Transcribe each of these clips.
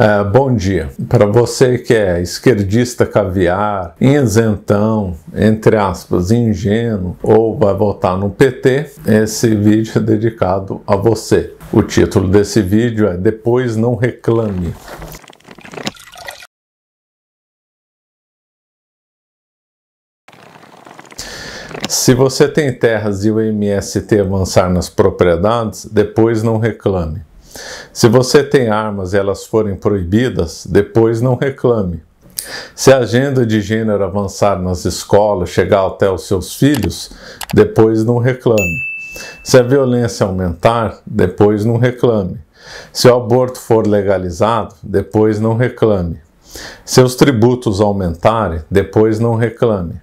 Uh, bom dia. Para você que é esquerdista caviar, isentão, entre aspas, ingênuo, ou vai votar no PT, esse vídeo é dedicado a você. O título desse vídeo é Depois Não Reclame. Se você tem terras e o MST avançar nas propriedades, depois não reclame. Se você tem armas e elas forem proibidas, depois não reclame. Se a agenda de gênero avançar nas escolas, chegar até os seus filhos, depois não reclame. Se a violência aumentar, depois não reclame. Se o aborto for legalizado, depois não reclame. Se os tributos aumentarem, depois não reclame.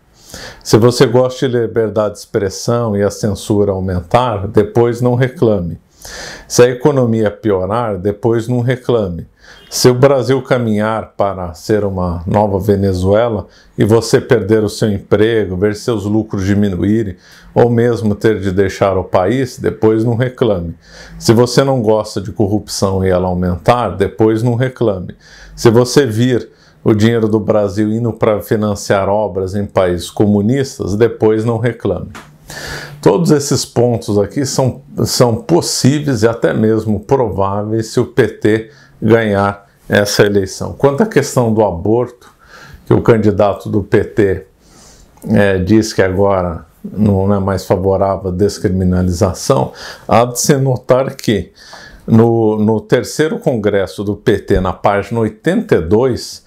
Se você gosta de liberdade de expressão e a censura aumentar, depois não reclame. Se a economia piorar, depois não reclame. Se o Brasil caminhar para ser uma nova Venezuela e você perder o seu emprego, ver seus lucros diminuírem ou mesmo ter de deixar o país, depois não reclame. Se você não gosta de corrupção e ela aumentar, depois não reclame. Se você vir o dinheiro do Brasil indo para financiar obras em países comunistas, depois não reclame. Todos esses pontos aqui são, são possíveis e até mesmo prováveis se o PT ganhar essa eleição. Quanto à questão do aborto, que o candidato do PT é, diz que agora não é mais favorável à descriminalização, há de se notar que no, no terceiro congresso do PT, na página 82,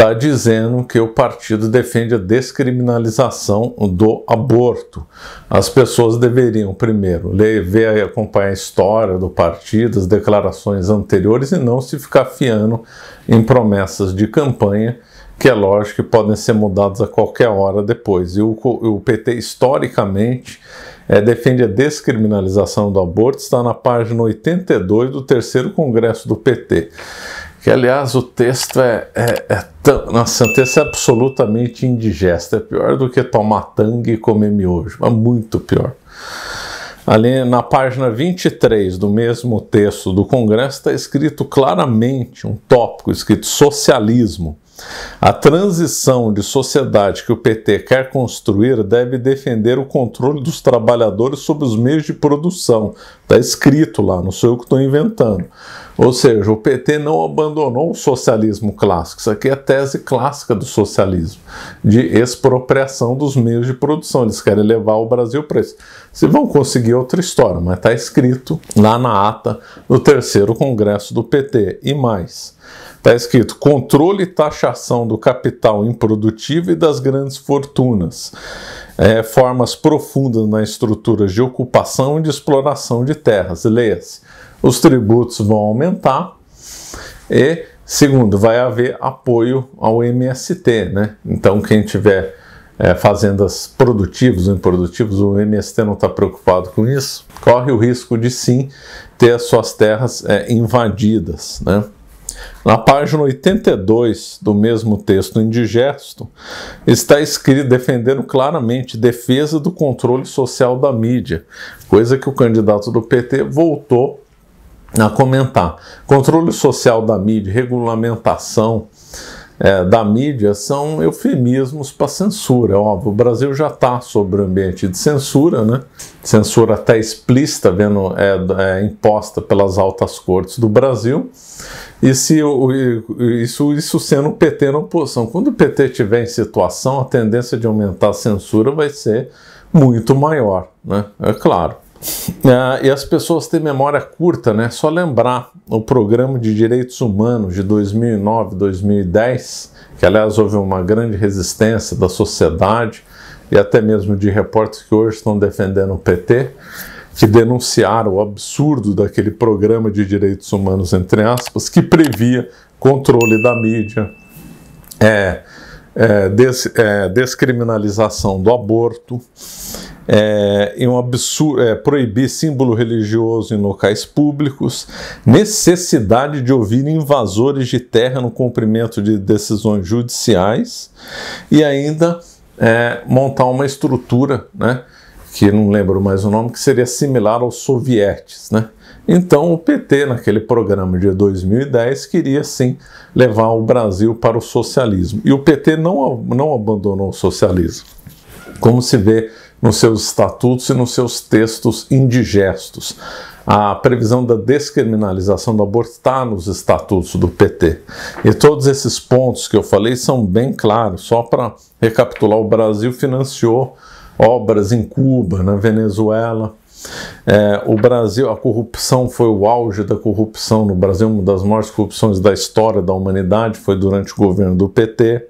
está dizendo que o partido defende a descriminalização do aborto. As pessoas deveriam primeiro ler, ver e acompanhar a história do partido, as declarações anteriores e não se ficar fiando em promessas de campanha que é lógico que podem ser mudados a qualquer hora depois. E o, o PT, historicamente, é, defende a descriminalização do aborto, está na página 82 do terceiro congresso do PT que aliás o texto é, é, é tão. Nossa, o texto é absolutamente indigesto. É pior do que tomar tangue e comer miojo, é muito pior. Ali na página 23 do mesmo texto do Congresso está escrito claramente um tópico escrito socialismo. A transição de sociedade que o PT quer construir deve defender o controle dos trabalhadores sobre os meios de produção. Está escrito lá, não sou eu que estou inventando. Ou seja, o PT não abandonou o socialismo clássico. Isso aqui é a tese clássica do socialismo, de expropriação dos meios de produção. Eles querem levar o Brasil para isso. Se vão conseguir outra história, mas está escrito lá na ata do terceiro congresso do PT. E mais. Está escrito: controle e taxação do capital improdutivo e das grandes fortunas. É, formas profundas na estrutura de ocupação e de exploração de terras. Leia-se: os tributos vão aumentar e, segundo, vai haver apoio ao MST. Né? Então, quem tiver é, fazendas produtivas ou improdutivas, o MST não está preocupado com isso, corre o risco de sim ter as suas terras é, invadidas. Né? na página 82 do mesmo texto indigesto, está escrito defendendo claramente defesa do controle social da mídia, coisa que o candidato do PT voltou a comentar. Controle social da mídia, regulamentação, é, da mídia são eufemismos para censura. Óbvio, o Brasil já está sobre o ambiente de censura, né? censura até explícita, vendo, é, é, imposta pelas altas cortes do Brasil. E se o, isso, isso sendo o PT na oposição. Quando o PT estiver em situação, a tendência de aumentar a censura vai ser muito maior, né? é claro. Ah, e as pessoas têm memória curta, né? Só lembrar o programa de direitos humanos de 2009, 2010, que aliás houve uma grande resistência da sociedade e até mesmo de repórteres que hoje estão defendendo o PT, que denunciaram o absurdo daquele programa de direitos humanos, entre aspas, que previa controle da mídia, é, é, des, é descriminalização do aborto é, é um absurdo é, proibir símbolo religioso em locais públicos, necessidade de ouvir invasores de terra no cumprimento de decisões judiciais e ainda é, montar uma estrutura, né, que não lembro mais o nome, que seria similar aos sovietes, né? Então, o PT, naquele programa de 2010, queria sim levar o Brasil para o socialismo. E o PT não, não abandonou o socialismo. Como se vê nos seus estatutos e nos seus textos indigestos. A previsão da descriminalização do aborto está nos estatutos do PT. E todos esses pontos que eu falei são bem claros. Só para recapitular, o Brasil financiou obras em Cuba, na Venezuela. É, o Brasil, a corrupção foi o auge da corrupção no Brasil, uma das maiores corrupções da história da humanidade foi durante o governo do PT.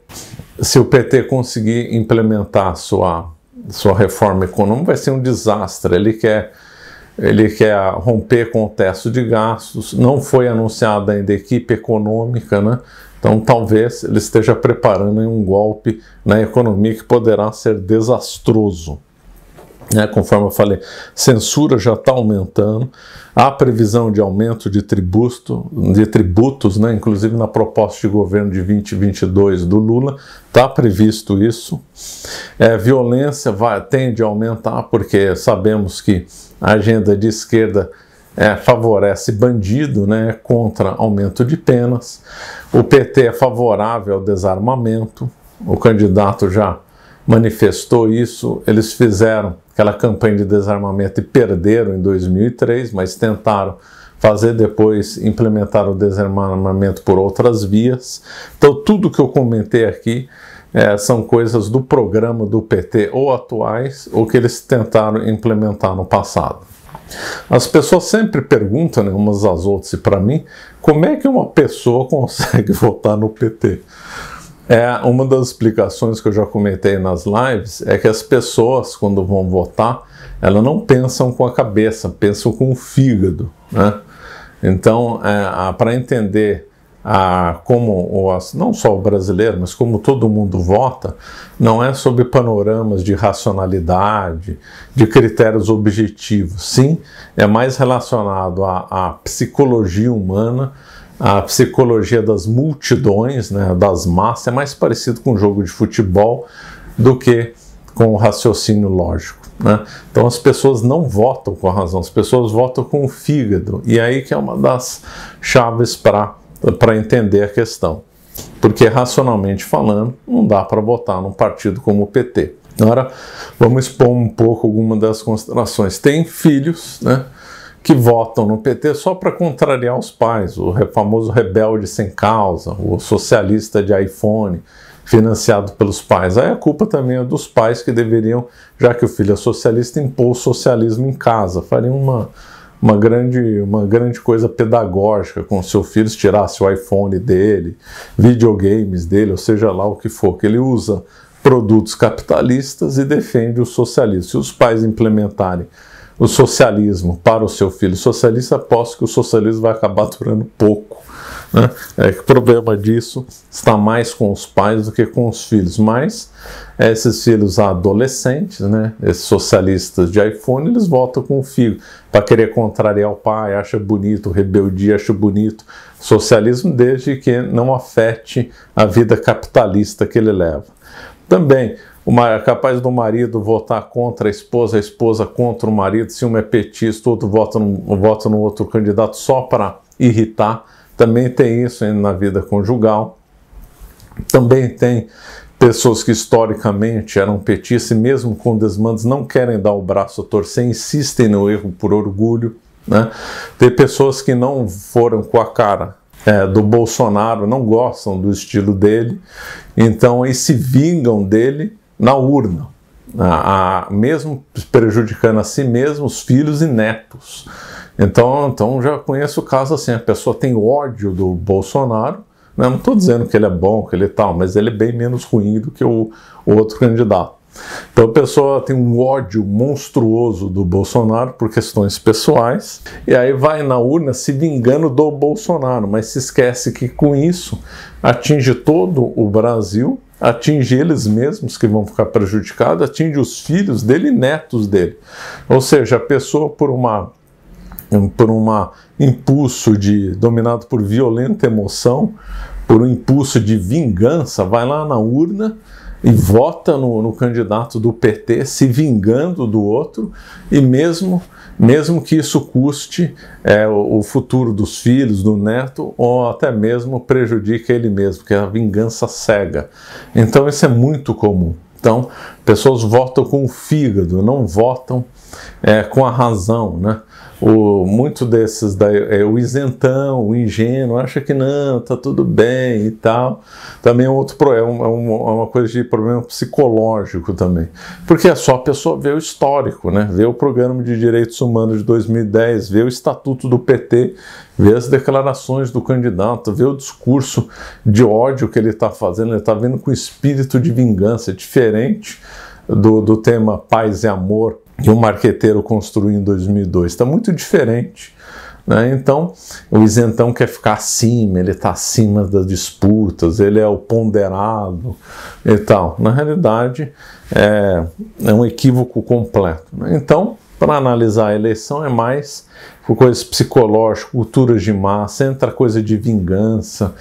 Se o PT conseguir implementar sua sua reforma econômica vai ser um desastre. Ele quer, ele quer romper com o teto de gastos, não foi anunciada ainda a equipe econômica, né? Então, talvez ele esteja preparando um golpe na economia que poderá ser desastroso. Né, conforme eu falei, censura já está aumentando, há previsão de aumento de, tributo, de tributos, né, inclusive na proposta de governo de 2022 do Lula, está previsto isso. É, violência vai, tende a aumentar, porque sabemos que a agenda de esquerda é, favorece bandido, né, contra aumento de penas. O PT é favorável ao desarmamento, o candidato já manifestou isso, eles fizeram aquela campanha de desarmamento e perderam em 2003, mas tentaram fazer depois implementar o desarmamento por outras vias. Então, tudo que eu comentei aqui é, são coisas do programa do PT ou atuais ou que eles tentaram implementar no passado. As pessoas sempre perguntam, né, umas às outras e para mim, como é que uma pessoa consegue votar no PT? É, uma das explicações que eu já comentei nas lives é que as pessoas, quando vão votar, elas não pensam com a cabeça, pensam com o fígado. Né? Então, é, para entender a, como o, não só o brasileiro, mas como todo mundo vota, não é sobre panoramas de racionalidade, de critérios objetivos. Sim, é mais relacionado à, à psicologia humana a psicologia das multidões, né, das massas, é mais parecido com o jogo de futebol do que com o raciocínio lógico. Né? Então as pessoas não votam com a razão, as pessoas votam com o fígado. E aí que é uma das chaves para entender a questão. Porque racionalmente falando, não dá para votar num partido como o PT. Agora, vamos expor um pouco alguma das considerações. Tem filhos, né? que votam no PT só para contrariar os pais, o famoso rebelde sem causa, o socialista de iPhone financiado pelos pais. Aí a culpa também é dos pais que deveriam, já que o filho é socialista, impor o socialismo em casa. Faria uma, uma, grande, uma grande coisa pedagógica com o seu filho, se tirasse o iPhone dele, videogames dele, ou seja lá o que for, que ele usa produtos capitalistas e defende o socialismo. Se os pais implementarem o socialismo para o seu filho socialista, aposto que o socialismo vai acabar durando pouco. Né? É que o problema disso está mais com os pais do que com os filhos. Mas esses filhos adolescentes, né, esses socialistas de iPhone, eles votam com o filho para querer contrariar o pai, acha bonito, rebeldia, acha bonito socialismo, desde que não afete a vida capitalista que ele leva. Também uma, capaz do marido votar contra a esposa, a esposa contra o marido, se um é petista, outro vota no vota outro candidato só para irritar. Também tem isso na vida conjugal. Também tem pessoas que historicamente eram petistas e mesmo com desmandos não querem dar o braço a torcer, insistem no erro por orgulho. Né? Tem pessoas que não foram com a cara é, do Bolsonaro, não gostam do estilo dele, então aí se vingam dele na urna, a, né? a, mesmo prejudicando a si mesmo, os filhos e netos. Então, então já conheço o caso assim: a pessoa tem ódio do Bolsonaro. Né? Não estou dizendo que ele é bom, que ele é tal, mas ele é bem menos ruim do que o, o outro candidato. Então a pessoa tem um ódio monstruoso do Bolsonaro por questões pessoais e aí vai na urna se vingando do Bolsonaro, mas se esquece que com isso atinge todo o Brasil atinge eles mesmos que vão ficar prejudicados, atinge os filhos dele e netos dele. Ou seja, a pessoa por uma por um impulso de dominado por violenta emoção, por um impulso de vingança, vai lá na urna e vota no, no, candidato do PT se vingando do outro e mesmo mesmo que isso custe é, o, o, futuro dos filhos, do neto ou até mesmo prejudique ele mesmo, que é a vingança cega. Então isso é muito comum. Então pessoas votam com o fígado, não votam é, com a razão, né? o, muito desses da, é o isentão, o ingênuo, acha que não, tá tudo bem e tal. Também é, um outro, é, uma é, é uma coisa de problema psicológico também. Porque é só a pessoa ver o histórico, né? Ver o Programa de Direitos Humanos de 2010, ver o Estatuto do PT, ver as declarações do candidato, ver o discurso de ódio que ele está fazendo, ele está vendo com espírito de vingança, diferente do, do tema paz e amor que o marqueteiro construiu em 2002. Está muito diferente. Né? Então, o isentão quer ficar acima, ele está acima das disputas, ele é o ponderado e tal. Na realidade, é, é um equívoco completo. Né? Então, para analisar a eleição é mais por coisas psicológicas, culturas de massa, entra coisa de vingança,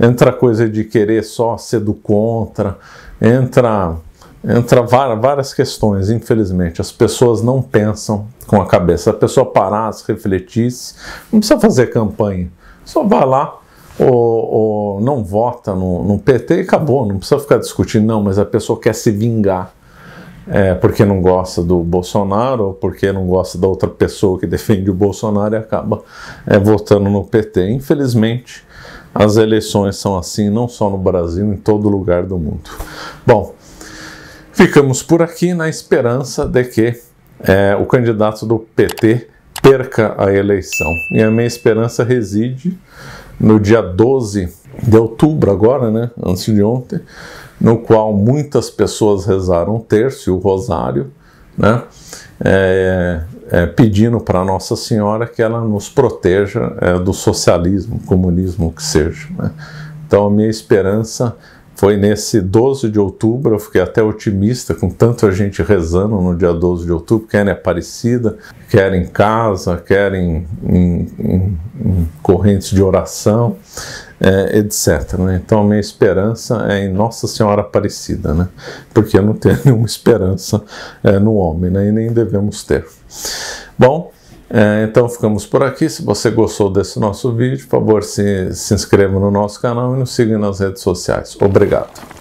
entra coisa de querer só ser do contra, entra entra várias questões, infelizmente. As pessoas não pensam com a cabeça. Se a pessoa parasse, refletisse, não precisa fazer campanha. Só vai lá, ou, ou não vota no, no, PT e acabou. Não precisa ficar discutindo, não, mas a pessoa quer se vingar. É, porque não gosta do Bolsonaro, ou porque não gosta da outra pessoa que defende o Bolsonaro e acaba é, votando no PT. Infelizmente, as eleições são assim, não só no Brasil, em todo lugar do mundo. Bom, Ficamos por aqui na esperança de que é, o candidato do PT perca a eleição. E a minha esperança reside no dia 12 de outubro, agora, né? Antes de ontem, no qual muitas pessoas rezaram o terço e o rosário, né? É, é, pedindo para Nossa Senhora que ela nos proteja é, do socialismo, comunismo, o que seja. Né? Então, a minha esperança foi nesse 12 de outubro, eu fiquei até otimista com tanta gente rezando no dia 12 de outubro, quer em Aparecida, quer em casa, quer em, em, em, em correntes de oração, é, etc. Né? Então a minha esperança é em Nossa Senhora Aparecida, né? porque eu não tenho nenhuma esperança é, no homem, né? e nem devemos ter. Bom, é, então ficamos por aqui. Se você gostou desse nosso vídeo, por favor, se, se inscreva no nosso canal e nos siga nas redes sociais. Obrigado.